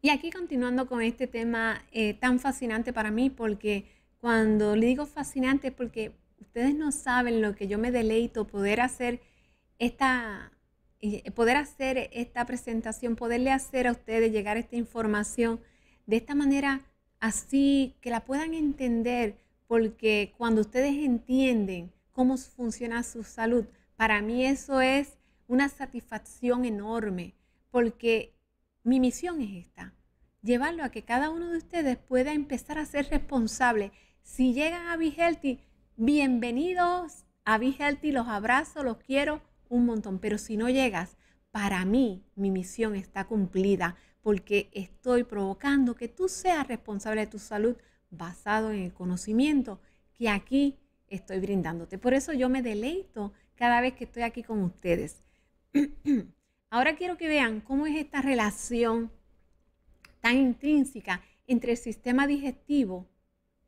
Y aquí continuando con este tema eh, tan fascinante para mí, porque cuando le digo fascinante es porque ustedes no saben lo que yo me deleito poder hacer esta eh, poder hacer esta presentación, poderle hacer a ustedes llegar esta información de esta manera así que la puedan entender, porque cuando ustedes entienden cómo funciona su salud, para mí eso es una satisfacción enorme, porque mi misión es esta, llevarlo a que cada uno de ustedes pueda empezar a ser responsable. Si llegan a Be bienvenidos a Be los abrazo, los quiero un montón, pero si no llegas, para mí mi misión está cumplida porque estoy provocando que tú seas responsable de tu salud basado en el conocimiento que aquí estoy brindándote. Por eso yo me deleito cada vez que estoy aquí con ustedes. Ahora quiero que vean cómo es esta relación tan intrínseca entre el sistema digestivo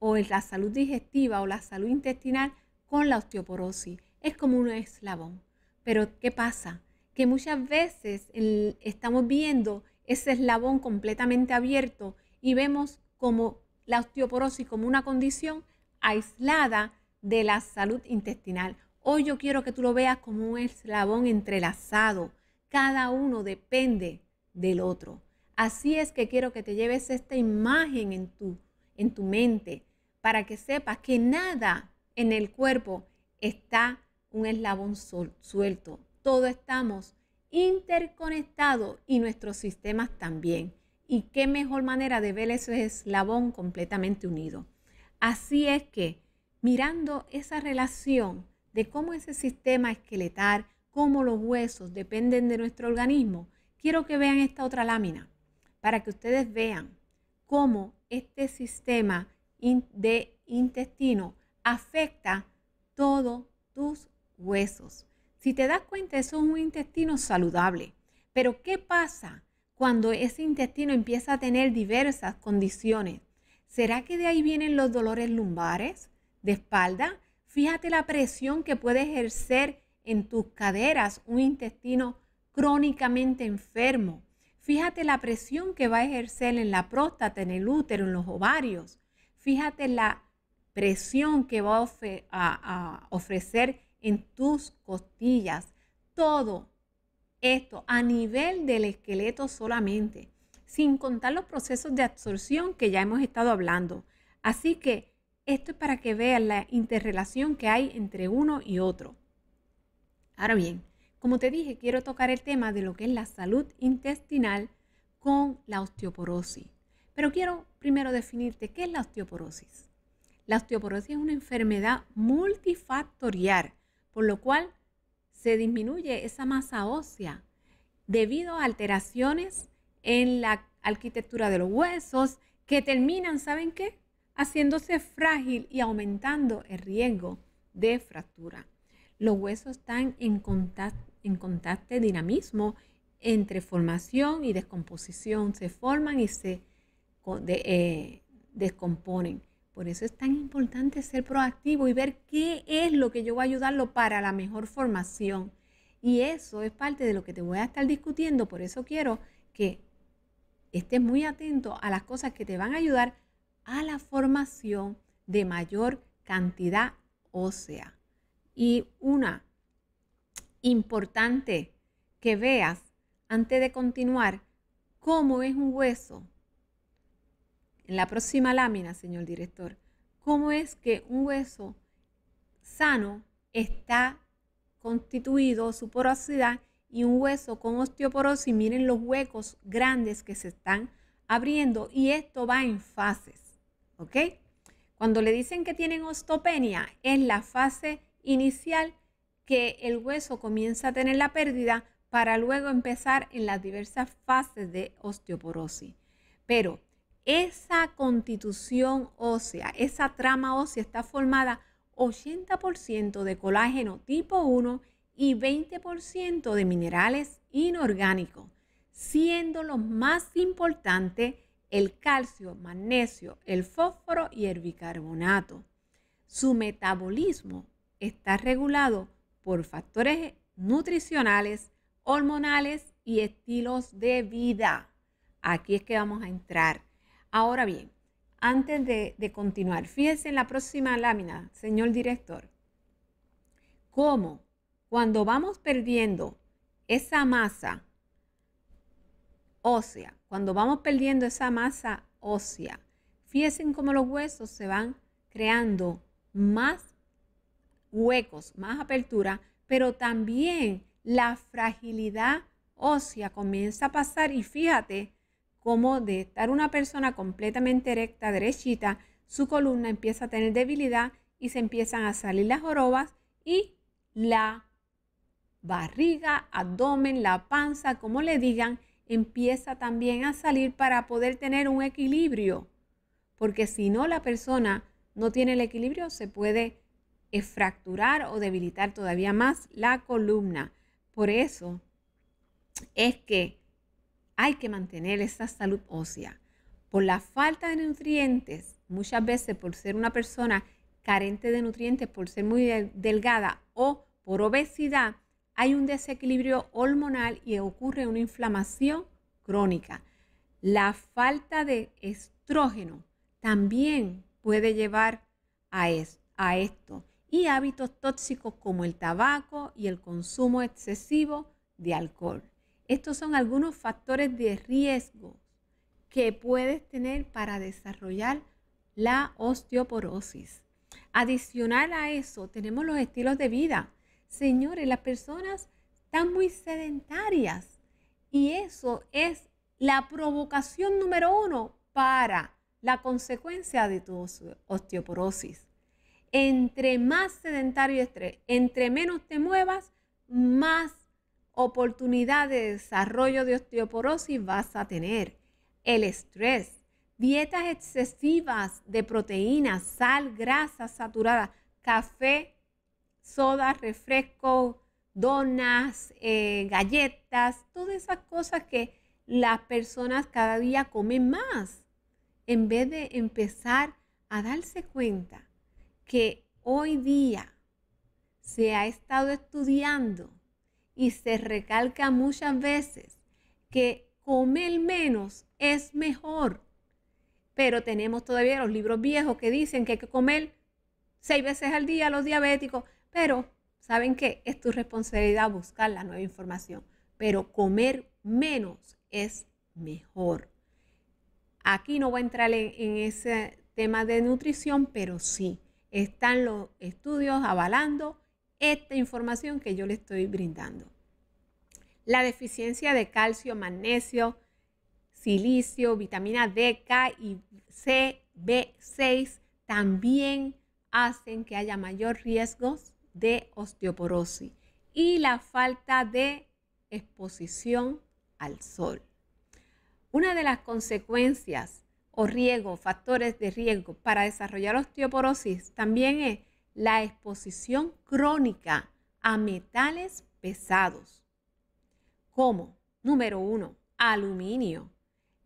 o la salud digestiva o la salud intestinal con la osteoporosis. Es como un eslabón. Pero ¿qué pasa? Que muchas veces estamos viendo ese eslabón completamente abierto y vemos como la osteoporosis como una condición aislada de la salud intestinal. Hoy yo quiero que tú lo veas como un eslabón entrelazado, cada uno depende del otro. Así es que quiero que te lleves esta imagen en tu, en tu mente para que sepas que nada en el cuerpo está un eslabón suelto. Todos estamos interconectados y nuestros sistemas también. Y qué mejor manera de ver ese eslabón completamente unido. Así es que mirando esa relación de cómo ese sistema esqueletal, cómo los huesos dependen de nuestro organismo, quiero que vean esta otra lámina para que ustedes vean cómo este sistema de intestino afecta todos tus huesos. Si te das cuenta, eso es un intestino saludable. Pero ¿qué pasa cuando ese intestino empieza a tener diversas condiciones? ¿Será que de ahí vienen los dolores lumbares, de espalda? Fíjate la presión que puede ejercer en tus caderas, un intestino crónicamente enfermo. Fíjate la presión que va a ejercer en la próstata, en el útero, en los ovarios. Fíjate la presión que va a, ofrecer en tus costillas. Todo esto a nivel del esqueleto solamente, sin contar los procesos de absorción que ya hemos estado hablando. Así que esto es para que veas la interrelación que hay entre uno y otro. Ahora bien, como te dije, quiero tocar el tema de lo que es la salud intestinal con la osteoporosis. Pero quiero primero definirte qué es la osteoporosis. La osteoporosis es una enfermedad multifactorial, por lo cual se disminuye esa masa ósea debido a alteraciones en la arquitectura de los huesos que terminan, ¿saben qué? Haciéndose frágil y aumentando el riesgo de fractura los huesos están en, contacto, en contacto dinamismo entre formación y descomposición, se forman y se eh, descomponen. Por eso es tan importante ser proactivo y ver qué es lo que yo voy a ayudarlo para la mejor formación. Y eso es parte de lo que te voy a estar discutiendo. Por eso quiero que estés muy atento a las cosas que te van a ayudar a la formación de mayor cantidad ósea y una importante que veas antes de continuar cómo es un hueso. En la próxima lámina, señor director, cómo es que un hueso sano está constituido, su porosidad, y un hueso con osteoporosis, miren los huecos grandes que se están abriendo y esto va en fases, ¿ok? Cuando le dicen que tienen osteopenia, es la fase inicial que el hueso comienza a tener la pérdida para luego empezar en las diversas fases de osteoporosis. Pero esa constitución ósea, esa trama ósea está formada 80% de colágeno tipo 1 y 20% de minerales inorgánicos, siendo los más importantes el calcio, magnesio, el fósforo y el bicarbonato. Su metabolismo está regulado por factores nutricionales, hormonales y estilos de vida. Aquí es que vamos a entrar. Ahora bien, antes de, continuar, fíjense en la próxima lámina, señor director, cómo cuando vamos perdiendo esa masa ósea, cuando vamos perdiendo esa masa ósea, fíjense cómo los huesos se van creando más huecos, más apertura, pero también la fragilidad ósea comienza a pasar y fíjate cómo de estar una persona completamente recta, derechita, su columna empieza a tener debilidad y se empiezan a salir las jorobas y la barriga, abdomen, la panza, como le digan, empieza también a salir para poder tener un equilibrio. Porque si no, la persona no tiene el equilibrio, se puede es fracturar o debilitar todavía más la columna. Por eso es que hay que mantener esa salud ósea. Por la falta de nutrientes, muchas veces por ser una persona carente de nutrientes, por ser muy delgada o por obesidad, hay un desequilibrio hormonal y ocurre una inflamación crónica. La falta de estrógeno también puede llevar a, a esto y hábitos tóxicos como el tabaco y el consumo excesivo de alcohol. Estos son algunos factores de riesgo que puedes tener para desarrollar la osteoporosis. Adicional a eso, tenemos los estilos de vida. Señores, las personas están muy sedentarias y eso es la provocación número uno para la consecuencia de tu osteoporosis. Entre más sedentario estrés, entre menos te muevas, más oportunidad de desarrollo de osteoporosis vas a tener. El estrés, dietas excesivas de proteínas, sal, grasas saturadas, café, soda, refresco, donas, eh, galletas, todas esas cosas que las personas cada día comen más, en vez de empezar a darse cuenta que hoy día se ha estado estudiando y se recalca muchas veces que comer menos es mejor. Pero tenemos todavía los libros viejos que dicen que hay que comer seis veces al día los diabéticos. Pero, ¿saben qué? Es tu responsabilidad buscar la nueva información. Pero comer menos es mejor. Aquí no voy a entrar en ese tema de nutrición, pero sí están los estudios avalando esta información que yo le estoy brindando. La deficiencia de calcio, magnesio, silicio, vitamina D, K y C, B6 también hacen que haya mayor riesgos de osteoporosis y la falta de exposición al sol. Una de las consecuencias o riego, factores de riesgo para desarrollar osteoporosis también es la exposición crónica a metales pesados, como, número uno, aluminio.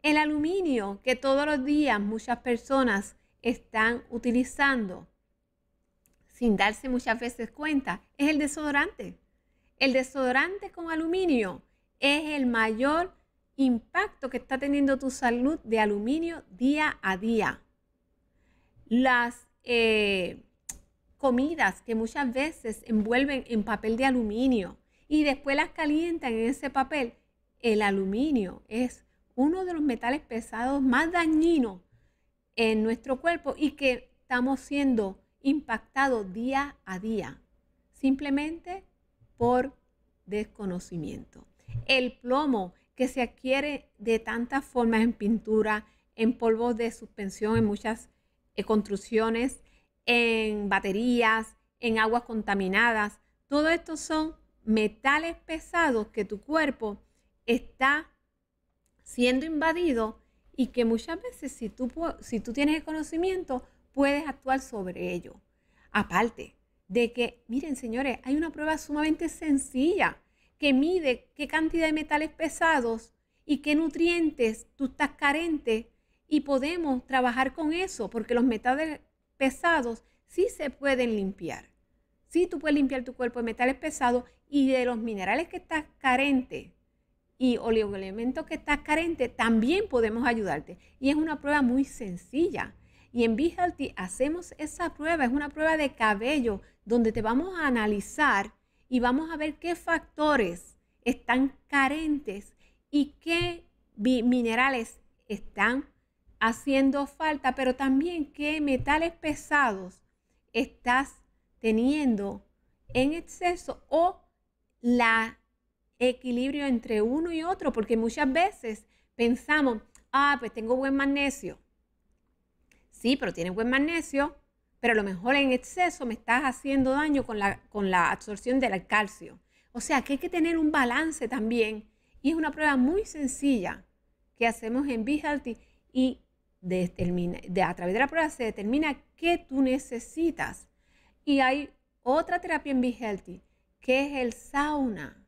El aluminio que todos los días muchas personas están utilizando sin darse muchas veces cuenta es el desodorante. El desodorante con aluminio es el mayor impacto que está teniendo tu salud de aluminio día a día. Las eh, comidas que muchas veces envuelven en papel de aluminio y después las calientan en ese papel, el aluminio es uno de los metales pesados más dañinos en nuestro cuerpo y que estamos siendo impactados día a día, simplemente por desconocimiento. El plomo que se adquiere de tantas formas en pintura, en polvos de suspensión, en muchas eh, construcciones, en baterías, en aguas contaminadas. Todo esto son metales pesados que tu cuerpo está siendo invadido y que muchas veces si tú, si tú tienes el conocimiento puedes actuar sobre ello. Aparte de que, miren señores, hay una prueba sumamente sencilla que mide qué cantidad de metales pesados y qué nutrientes tú estás carente y podemos trabajar con eso porque los metales pesados sí se pueden limpiar. Sí, tú puedes limpiar tu cuerpo de metales pesados y de los minerales que estás carente y oligoelementos que estás carente, también podemos ayudarte. Y es una prueba muy sencilla. Y en Be hacemos esa prueba, es una prueba de cabello donde te vamos a analizar y vamos a ver qué factores están carentes y qué minerales están haciendo falta, pero también qué metales pesados estás teniendo en exceso o la equilibrio entre uno y otro, porque muchas veces pensamos, ah, pues tengo buen magnesio. Sí, pero tienes buen magnesio, pero a lo mejor en exceso me estás haciendo daño con la, con la absorción del calcio. O sea que hay que tener un balance también. Y es una prueba muy sencilla que hacemos en Be Healthy y a través de la prueba se determina qué tú necesitas. Y hay otra terapia en Be Healthy que es el sauna.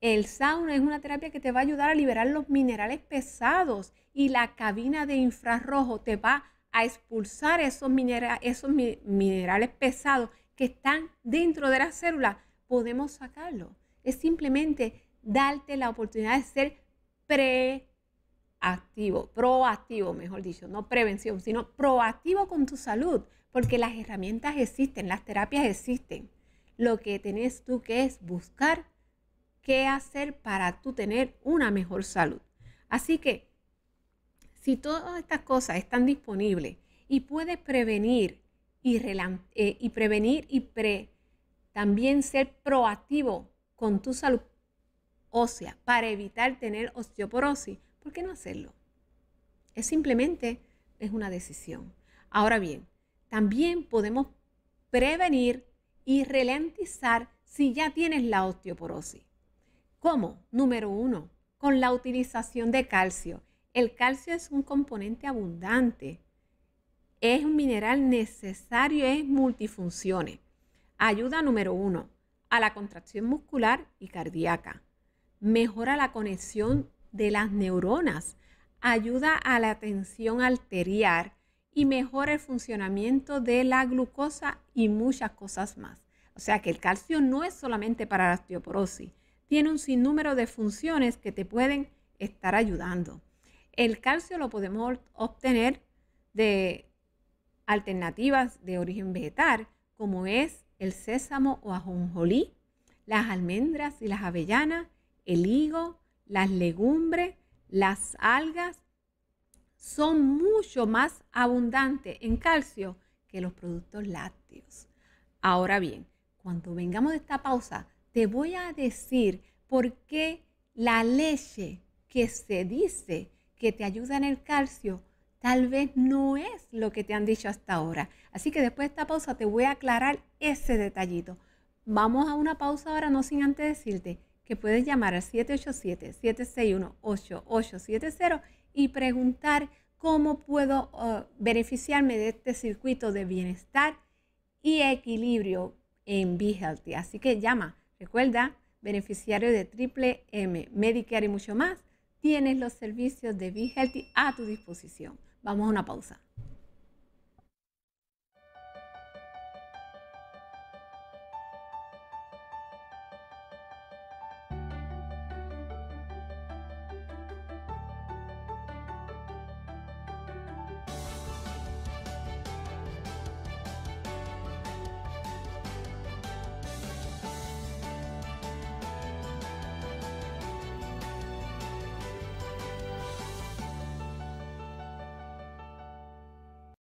El sauna es una terapia que te va a ayudar a liberar los minerales pesados y la cabina de infrarrojo te va a a expulsar esos, esos minerales pesados que están dentro de las células, podemos sacarlo. Es simplemente darte la oportunidad de ser preactivo, proactivo, mejor dicho, no prevención, sino proactivo con tu salud, porque las herramientas existen, las terapias existen. Lo que tenés tú que es buscar qué hacer para tú tener una mejor salud. Así que si todas estas cosas están disponibles y puedes prevenir eh, y, prevenir y pre también ser proactivo con tu salud ósea para evitar tener osteoporosis, ¿por qué no hacerlo? Es simplemente es una decisión. Ahora bien, también podemos prevenir y ralentizar si ya tienes la osteoporosis. ¿Cómo? Número uno, con la utilización de calcio. El calcio es un componente abundante, es un mineral necesario, es multifunciones. Ayuda número uno, a la contracción muscular y cardíaca. Mejora la conexión de las neuronas. Ayuda a la tensión arterial y mejora el funcionamiento de la glucosa y muchas cosas más. O sea que el calcio no es solamente para la osteoporosis, tiene un sinnúmero de funciones que te pueden estar ayudando. El calcio lo podemos obtener de alternativas de origen vegetal, como es el sésamo o ajonjolí, las almendras y las avellanas, el higo, las legumbres, las algas, son mucho más abundantes en calcio que los productos lácteos. Ahora bien, cuando vengamos de esta pausa, te voy a decir por qué la leche que se dice que te ayuda en el calcio tal vez no es lo que te han dicho hasta ahora. Así que después de esta pausa te voy a aclarar ese detallito. Vamos a una pausa ahora, no sin antes decirte que puedes llamar al 787-761-8870 y preguntar cómo puedo oh, beneficiarme de este circuito de bienestar y equilibrio en Be Healthy. Así que llama, recuerda, beneficiario de Triple M, Medicare y mucho más, tienes los servicios de Be Healthy a tu disposición. Vamos a una pausa.